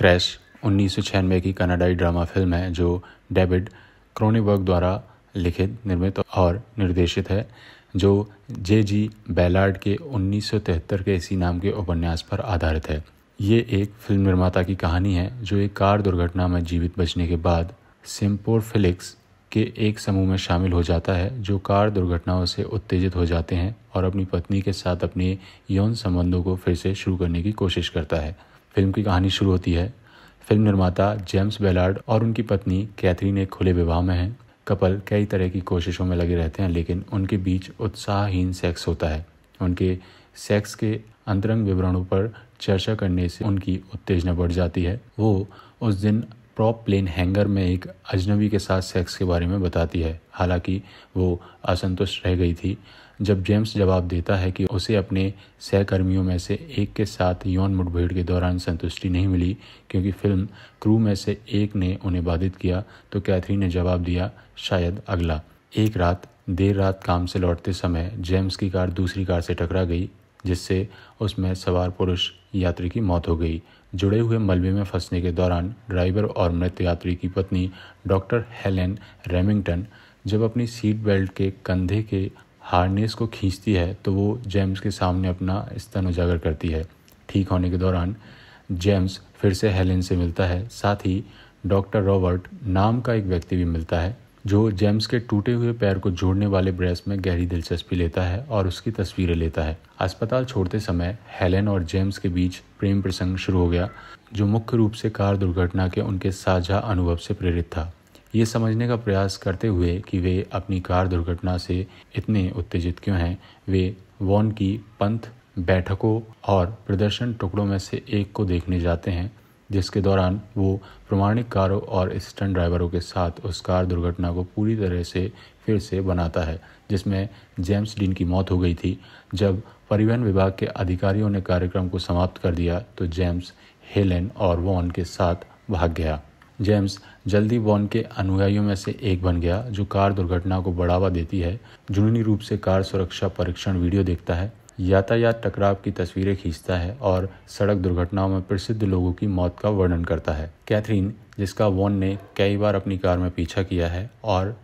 crash उन्नीस की कनाडाई ड्रामा फिल्म है जो डेविड क्रोनीबर्ग द्वारा लिखित निर्मित और निर्देशित है जो जे जी बैलार्ड के 1973 के इसी नाम के उपन्यास पर आधारित है ये एक फिल्म निर्माता की कहानी है जो एक कार दुर्घटना में जीवित बचने के बाद सिम्पोर फिलिक्स के एक समूह में शामिल हो जाता है जो कार दुर्घटनाओं से उत्तेजित हो जाते हैं और अपनी पत्नी के साथ अपने यौन संबंधों को फिर से शुरू करने की कोशिश करता है फिल्म की कहानी शुरू होती है फिल्म निर्माता जेम्स बेलार्ड और उनकी पत्नी कैथरीन एक खुले विवाह में हैं कपल कई तरह की कोशिशों में लगे रहते हैं लेकिन उनके बीच उत्साहहीन सेक्स होता है उनके सेक्स के अंतरंग विवरणों पर चर्चा करने से उनकी उत्तेजना बढ़ जाती है वो उस दिन प्रॉप प्लेन हैंगर में एक अजनबी के साथ सेक्स के बारे में बताती है हालांकि वो असंतुष्ट रह गई थी जब जेम्स जवाब देता है कि उसे अपने सहकर्मियों में से एक के साथ यौन मुठभेड़ के दौरान संतुष्टि नहीं मिली क्योंकि फिल्म क्रू में से एक ने उन्हें बाधित किया तो कैथरी ने जवाब दिया शायद अगला एक रात देर रात काम से लौटते समय जेम्स की कार दूसरी कार से टकरा गई जिससे उसमें सवार पुरुष यात्री की मौत हो गई जुड़े हुए मलबे में फंसने के दौरान ड्राइवर और मृत यात्री की पत्नी डॉक्टर हेलेन रेमिंगटन जब अपनी सीट बेल्ट के कंधे के हार्नेस को खींचती है तो वो जेम्स के सामने अपना स्तन उजागर करती है ठीक होने के दौरान जेम्स फिर से हेलेन से मिलता है साथ ही डॉक्टर रॉबर्ट नाम का एक व्यक्ति भी मिलता है जो जेम्स के टूटे हुए पैर को जोड़ने वाले ब्रेस में गहरी दिलचस्पी लेता है और उसकी तस्वीरें लेता है अस्पताल छोड़ते समय हेलेन और जेम्स के बीच प्रेम प्रसंग शुरू हो गया जो मुख्य रूप से कार दुर्घटना के उनके साझा अनुभव से प्रेरित था ये समझने का प्रयास करते हुए कि वे अपनी कार दुर्घटना से इतने उत्तेजित क्यों हैं वे वॉन की पंथ बैठकों और प्रदर्शन टुकड़ों में से एक को देखने जाते हैं जिसके दौरान वो प्रमाणिक कारों और स्टंट ड्राइवरों के साथ उस कार दुर्घटना को पूरी तरह से फिर से बनाता है जिसमें जेम्स डीन की मौत हो गई थी जब परिवहन विभाग के अधिकारियों ने कार्यक्रम को समाप्त कर दिया तो जेम्स हेलेन और वॉन के साथ भाग गया जेम्स जल्दी वॉन के अनुयायियों में से एक बन गया जो कार दुर्घटना को बढ़ावा देती है जुनूनी रूप से कार सुरक्षा परीक्षण वीडियो देखता है यातायात टकराव की तस्वीरें खींचता है और सड़क दुर्घटनाओं में प्रसिद्ध लोगों की मौत का वर्णन करता है कैथरीन जिसका वॉन ने कई बार अपनी कार में पीछा किया है और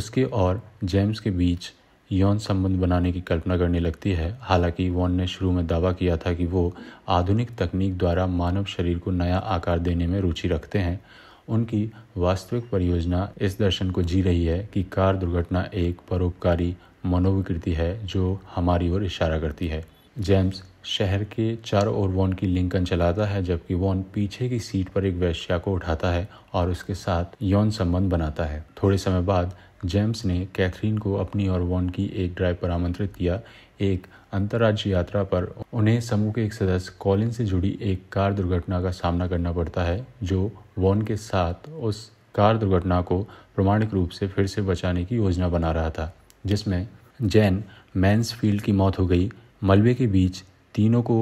उसके और जेम्स के बीच यौन संबंध बनाने की कल्पना करने लगती है हालांकि वॉन ने शुरू में दावा किया था कि वो आधुनिक तकनीक द्वारा मानव शरीर को नया आकार देने में रुचि रखते हैं उनकी वास्तविक परियोजना इस दर्शन को जी रही है कि कार दुर्घटना एक परोपकारी मनोविकृति है जो हमारी ओर इशारा करती है जेम्स शहर के चारों ओर वॉन की लिंकन चलाता है जबकि वॉन पीछे की सीट पर एक वैश्या को उठाता है और उसके साथ यौन संबंध बनाता है थोड़े समय बाद जेम्स ने कैथरीन को अपनी और वॉन की एक ड्राइव पर आमंत्रित किया एक अंतर्राज्यीय यात्रा पर उन्हें समूह के एक सदस्य कॉलिन से जुड़ी एक कार दुर्घटना का सामना करना पड़ता है जो वॉन के साथ उस कार दुर्घटना को प्रमाणिक रूप से फिर से बचाने की योजना बना रहा था जिसमें जैन मैंसफील्ड की मौत हो गई मलबे के बीच तीनों को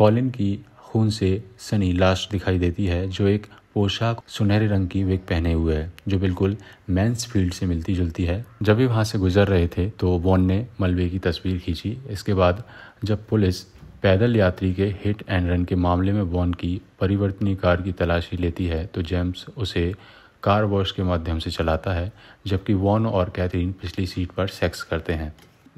कॉलिन की खून से सनी लाश दिखाई देती है जो एक पोशाक सुनहरे रंग की वेग पहने हुए है जो बिल्कुल मैंस फील्ड से मिलती जुलती है जब भी वहाँ से गुजर रहे थे तो वॉन ने मलबे की तस्वीर खींची इसके बाद जब पुलिस पैदल यात्री के हिट एंड रन के मामले में वॉन की परिवर्तनी कार की तलाशी लेती है तो जेम्स उसे कार वॉश के माध्यम से चलाता है जबकि वॉन और कैथरीन पिछली सीट पर सेक्स करते हैं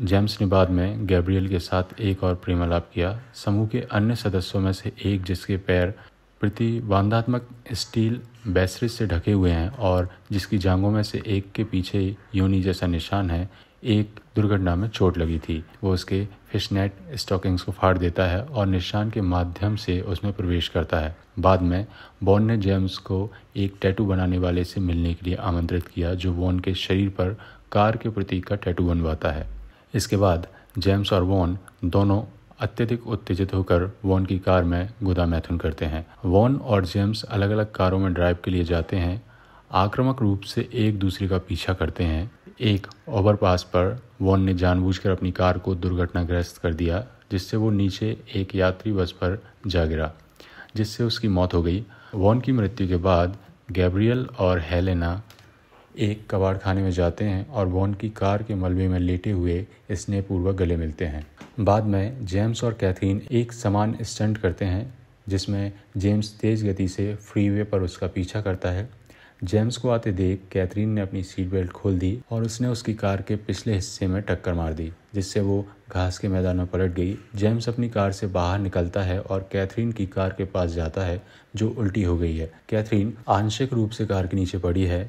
जेम्स ने बाद में गैब्रियल के साथ एक और प्रेमलाप किया समूह के अन्य सदस्यों में से एक जिसके पैर प्रतिबंधात्मक स्टील बैसरिस से ढके हुए हैं और जिसकी जांघों में से एक के पीछे योनि जैसा निशान है एक दुर्घटना में चोट लगी थी वो उसके फिशनेट स्टॉकिंग्स को फाड़ देता है और निशान के माध्यम से उसमें प्रवेश करता है बाद में बॉन ने जेम्स को एक टैटू बनाने वाले से मिलने के लिए आमंत्रित किया जो वॉन के शरीर पर कार के प्रतीक का टैटू बनवाता है इसके बाद जेम्स और वॉन दोनों अत्यधिक उत्तेजित होकर वॉन की कार में गुदा मैथुन करते हैं वॉन और जेम्स अलग अलग कारों में ड्राइव के लिए जाते हैं आक्रामक रूप से एक दूसरे का पीछा करते हैं एक ओवरपास पर वॉन ने जानबूझकर अपनी कार को दुर्घटनाग्रस्त कर दिया जिससे वो नीचे एक यात्री बस पर जा गिरा जिससे उसकी मौत हो गई वॉन की मृत्यु के बाद गैब्रियल और हेलेना एक कबाड़ खाने में जाते हैं और बॉन्ड की कार के मलबे में लेटे हुए पूर्वक गले मिलते हैं बाद में जेम्स और कैथरीन एक समान स्टंट करते हैं जिसमें जेम्स तेज़ गति से फ्रीवे पर उसका पीछा करता है जेम्स को आते देख कैथरीन ने अपनी सीट बेल्ट खोल दी और उसने उसकी कार के पिछले हिस्से में टक्कर मार दी जिससे वो घास के मैदान में पलट गई जेम्स अपनी कार से बाहर निकलता है और कैथरीन की कार के पास जाता है जो उल्टी हो गई है कैथरीन आंशिक रूप से कार के नीचे पड़ी है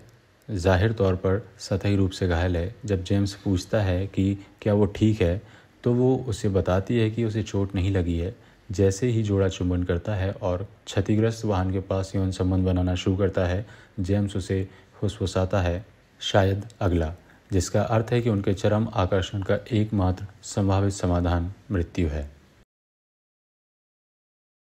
जाहिर तौर पर सतही रूप से घायल है जब जेम्स पूछता है कि क्या वो ठीक है तो वो उसे बताती है कि उसे चोट नहीं लगी है जैसे ही जोड़ा चुंबन करता है और क्षतिग्रस्त वाहन के पास यौन संबंध बनाना शुरू करता है जेम्स उसे फुसफुसाता है शायद अगला जिसका अर्थ है कि उनके चरम आकर्षण का एकमात्र संभावित समाधान मृत्यु है